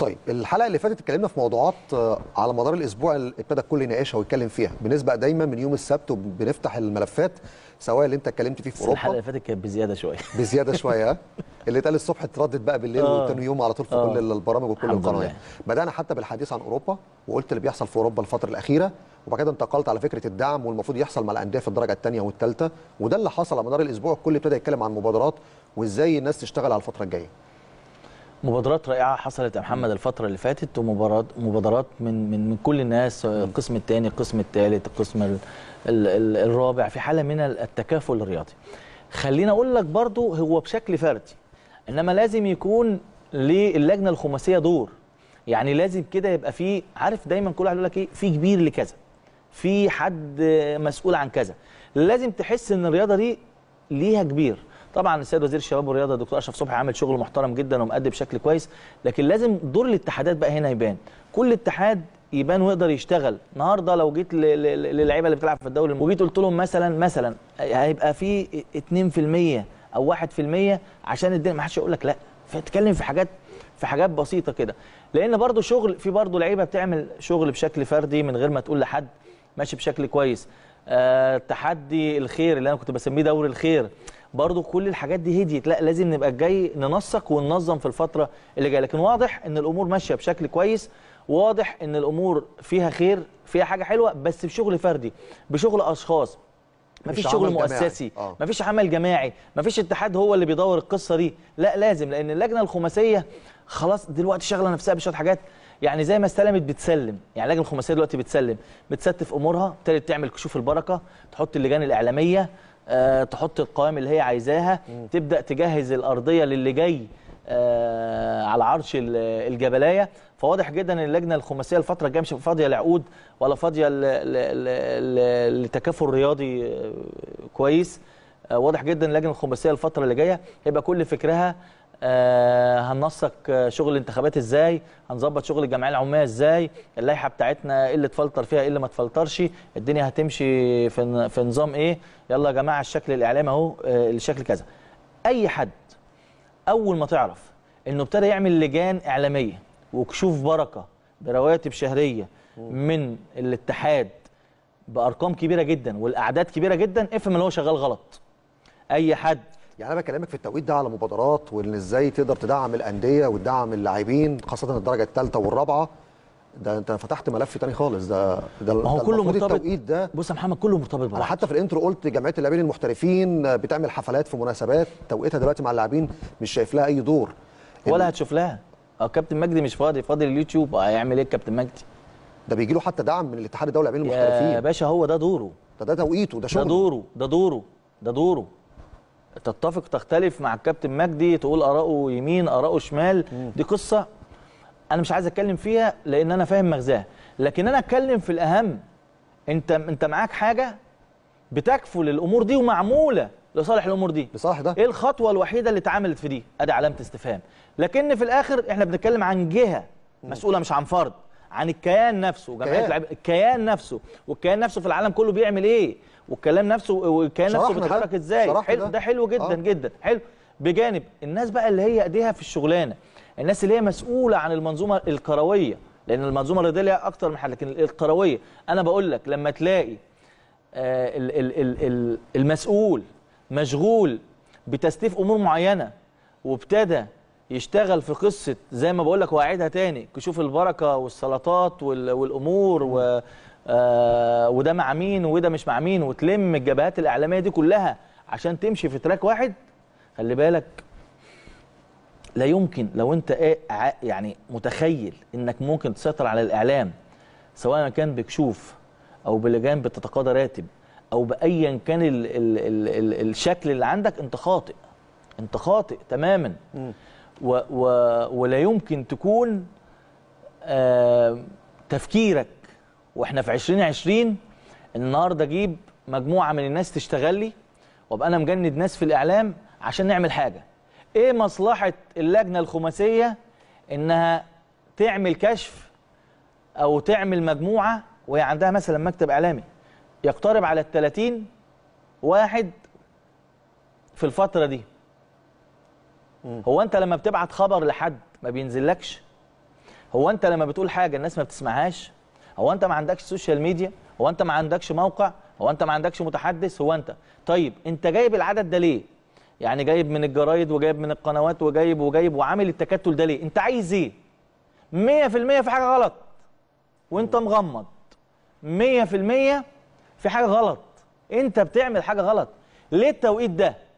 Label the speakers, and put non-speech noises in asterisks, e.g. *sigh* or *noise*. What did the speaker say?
Speaker 1: طيب الحلقه اللي فاتت اتكلمنا في موضوعات آه، على مدار الاسبوع اللي ابتدى الكل يناقشها ويتكلم فيها بنسبق دايما من يوم السبت وبنفتح الملفات سواء اللي انت اتكلمت فيه في اوروبا الحلقه اللي فاتت كانت بزياده شويه *laughs* بزياده شويه اللي اتقال الصبح اتردد بقى بالليل آه. وتاني يوم على طول في كل آه. البرامج وكل القنوات بدانا حتى بالحديث عن اوروبا وقلت اللي بيحصل في اوروبا الفتره الاخيره وبعد كده انتقلت على فكره الدعم والمفروض يحصل مع الانديه في الدرجه الثانيه والثالثه وده اللي حصل على مدار الاسبوع الكل ابتدى يتكلم عن مبادرات وازاي الناس تشتغل على الفتره الجايه
Speaker 2: مبادرات رائعه حصلت يا محمد الفتره اللي فاتت ومبادرات مبادرات من من من كل الناس القسم آه، الثاني القسم الثالث القسم الرابع في حاله من التكافل الرياضي خليني اقول لك برضو هو بشكل فردي انما لازم يكون للجنه الخماسيه دور يعني لازم كده يبقى في عارف دايما كل واحد يقول لك ايه في كبير لكذا في حد مسؤول عن كذا لازم تحس ان الرياضه دي ليها كبير طبعا السيد وزير الشباب والرياضه دكتور اشرف صبحي عامل شغل محترم جدا ومؤدي بشكل كويس لكن لازم دور الاتحادات بقى هنا يبان كل اتحاد يبان ويقدر يشتغل النهارده لو جيت للعيبه اللي بتلعب في الدوري وجيت قلت لهم مثلا مثلا هيبقى في 2% او 1% عشان الدنيا ما حدش يقول لك لا فتتكلم في حاجات في حاجات بسيطه كده لان برضو شغل في برضو لعيبه بتعمل شغل بشكل فردي من غير ما تقول لحد ماشي بشكل كويس آه تحدي الخير اللي انا كنت بسميه دوري الخير برضو كل الحاجات دي هديت لا لازم نبقى جاي ننسق وننظم في الفتره اللي جايه لكن واضح ان الامور ماشيه بشكل كويس واضح ان الامور فيها خير فيها حاجه حلوه بس بشغل فردي بشغل اشخاص مفيش شغل مؤسسي آه. مفيش عمل جماعي مفيش اتحاد هو اللي بيدور القصه دي لا لازم لان اللجنه الخماسيه خلاص دلوقتي شغله نفسها بشويه حاجات يعني زي ما استلمت بتسلم يعني اللجنه الخماسيه دلوقتي بتسلم بتستف امورها ابتدت تعمل كشوف البركه تحط اللجان الاعلاميه آه، تحط القوائم اللي هي عايزاها تبدا تجهز الارضيه للي جاي آه، على عرش الجبلايه فواضح جدا ان اللجنه الخماسيه الفتره الجايه مش فاضيه لعقود ولا فاضيه لتكافل رياضي آه، كويس واضح جدا اللجنه الخماسيه الفتره اللي جايه هيبقى كل فكرها آه، هننسق شغل الانتخابات ازاي هنظبط شغل الجمعيه العموميه ازاي اللائحه بتاعتنا ايه اللي تفلتر فيها ايه اللي ما تفلترش الدنيا هتمشي في في نظام ايه يلا يا جماعه الشكل الاعلامي اهو آه، الشكل كذا اي حد اول ما تعرف انه ابتدى يعمل لجان اعلاميه وكشوف بركه برواتب شهريه من الاتحاد بارقام كبيره جدا والاعداد كبيره جدا
Speaker 1: افهم ان هو شغال غلط اي حد يعني انا بكلمك في التوقيت ده على مبادرات وان ازاي تقدر تدعم الانديه وتدعم اللاعبين خاصه الدرجه الثالثه والرابعه ده انت فتحت ملف تاني خالص ده ده ما هو كله مرتبط التوقيت ده بص يا محمد كله مرتبط ببعض انا حتى في الانترو قلت جمعيه اللاعبين المحترفين بتعمل حفلات في مناسبات توقيتها دلوقتي مع اللاعبين مش شايف لها اي دور ولا هتشوف لها اه كابتن مجدي
Speaker 2: مش فاضي فاضي اليوتيوب آه، هيعمل ايه الكابتن مجدي ده بيجي له حتى دعم من الاتحاد الدولي للاعبين المحترفين يا
Speaker 1: باشا هو ده دوره ده ده توقيته ده شغله ده دوره
Speaker 2: ده دوره ده دوره تتفق تختلف مع الكابتن مجدي تقول اراءه يمين اراءه شمال دي قصه انا مش عايز اتكلم فيها لان انا فاهم مغزاها لكن انا اتكلم في الاهم انت انت معاك حاجه بتكفل الامور دي ومعموله لصالح الامور دي لصالح ده ايه الخطوه الوحيده اللي اتعملت في دي ادي علامه استفهام لكن في الاخر احنا بنتكلم عن جهه مسؤوله مش عن فرد عن الكيان نفسه جمعيه العب... الكيان نفسه والكيان نفسه في العالم كله بيعمل ايه والكلام نفسه والكيان نفسه بيتحرك ازاي حلو ده. ده حلو جدا آه. جدا حلو بجانب الناس بقى اللي هي ايديها في الشغلانه الناس اللي هي مسؤوله عن المنظومه الكرويه لان المنظومه الرياضيه ليها اكتر من حد لكن الكرويه انا بقول لك لما تلاقي الـ آه، الـ الـ الـ المسؤول مشغول بتستيف امور معينه وابتدى يشتغل في قصه زي ما بقول لك واعيدها تاني كشوف البركه والسلطات والامور و آه وده مع مين وده مش مع مين وتلم الجبهات الاعلاميه دي كلها عشان تمشي في تراك واحد خلي بالك لا يمكن لو انت ايه يعني متخيل انك ممكن تسيطر على الاعلام سواء كان بكشوف او بلجان بتتقاضى راتب او بايا كان الـ الـ الـ الـ الشكل اللي عندك انت خاطئ انت خاطئ تماما م. و و ولا يمكن تكون آه، تفكيرك واحنا في 2020 النهارده اجيب مجموعه من الناس تشتغل لي وابقى انا مجند ناس في الاعلام عشان نعمل حاجه ايه مصلحه اللجنه الخماسيه انها تعمل كشف او تعمل مجموعه وهي عندها مثلا مكتب اعلامي يقترب على ال 30 واحد في الفتره دي هو انت لما بتبعت خبر لحد ما بينزلكش هو انت لما بتقول حاجه الناس ما بتسمعهاش هو انت ما عندكش سوشيال ميديا هو انت ما عندكش موقع هو انت ما عندكش متحدث هو انت طيب انت جايب العدد ده ليه يعني جايب من الجرايد وجايب من القنوات وجايب وجايب وعامل التكتل ده ليه انت عايز ايه 100% في حاجه غلط وانت مغمض 100% في حاجه غلط انت بتعمل حاجه غلط ليه التوقيت ده